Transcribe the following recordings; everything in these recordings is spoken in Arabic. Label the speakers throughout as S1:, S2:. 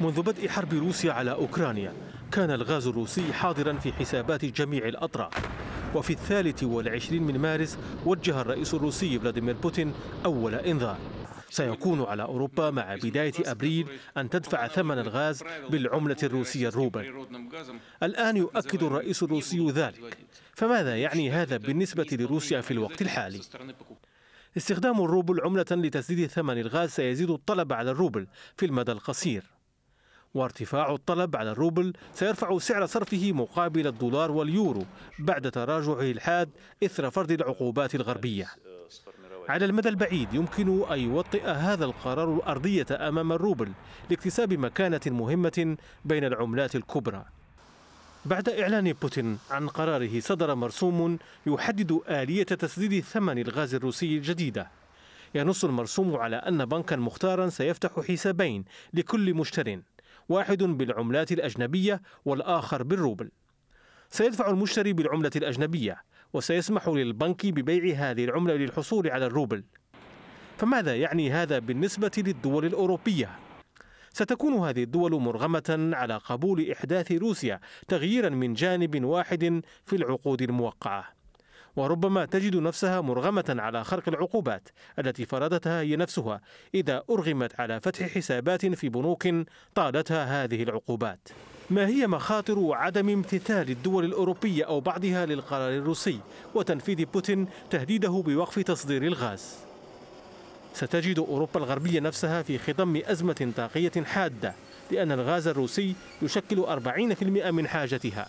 S1: منذ بدء حرب روسيا على أوكرانيا كان الغاز الروسي حاضرا في حسابات جميع الأطراف وفي الثالث والعشرين من مارس وجه الرئيس الروسي فلاديمير بوتين أول إنذار سيكون على أوروبا مع بداية أبريل أن تدفع ثمن الغاز بالعملة الروسية الروبل الآن يؤكد الرئيس الروسي ذلك فماذا يعني هذا بالنسبة لروسيا في الوقت الحالي؟ استخدام الروبل عملة لتسديد ثمن الغاز سيزيد الطلب على الروبل في المدى القصير وارتفاع الطلب على الروبل سيرفع سعر صرفه مقابل الدولار واليورو بعد تراجعه الحاد إثر فرض العقوبات الغربية على المدى البعيد يمكن أن يوطئ هذا القرار الأرضية أمام الروبل لاكتساب مكانة مهمة بين العملات الكبرى بعد إعلان بوتين عن قراره صدر مرسوم يحدد آلية تسديد ثمن الغاز الروسي الجديدة ينص المرسوم على أن بنكا مختارا سيفتح حسابين لكل مشتر واحد بالعملات الأجنبية والآخر بالروبل سيدفع المشتري بالعملة الأجنبية وسيسمح للبنك ببيع هذه العملة للحصول على الروبل فماذا يعني هذا بالنسبة للدول الأوروبية؟ ستكون هذه الدول مرغمة على قبول إحداث روسيا تغييرا من جانب واحد في العقود الموقعة وربما تجد نفسها مرغمة على خرق العقوبات التي فرضتها هي نفسها إذا أرغمت على فتح حسابات في بنوك طالتها هذه العقوبات ما هي مخاطر عدم امتثال الدول الأوروبية أو بعضها للقرار الروسي وتنفيذ بوتين تهديده بوقف تصدير الغاز؟ ستجد أوروبا الغربية نفسها في خضم أزمة طاقية حادة لأن الغاز الروسي يشكل 40% من حاجتها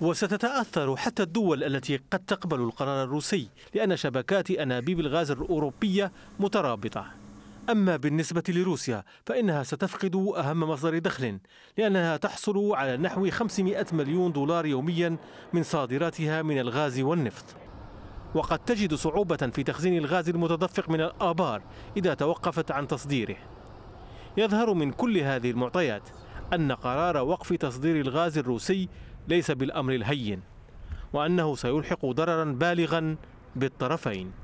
S1: وستتأثر حتى الدول التي قد تقبل القرار الروسي لأن شبكات أنابيب الغاز الأوروبية مترابطة أما بالنسبة لروسيا فإنها ستفقد أهم مصدر دخل لأنها تحصل على نحو 500 مليون دولار يوميا من صادراتها من الغاز والنفط وقد تجد صعوبة في تخزين الغاز المتدفق من الآبار إذا توقفت عن تصديره يظهر من كل هذه المعطيات أن قرار وقف تصدير الغاز الروسي ليس بالأمر الهين وأنه سيلحق ضررا بالغا بالطرفين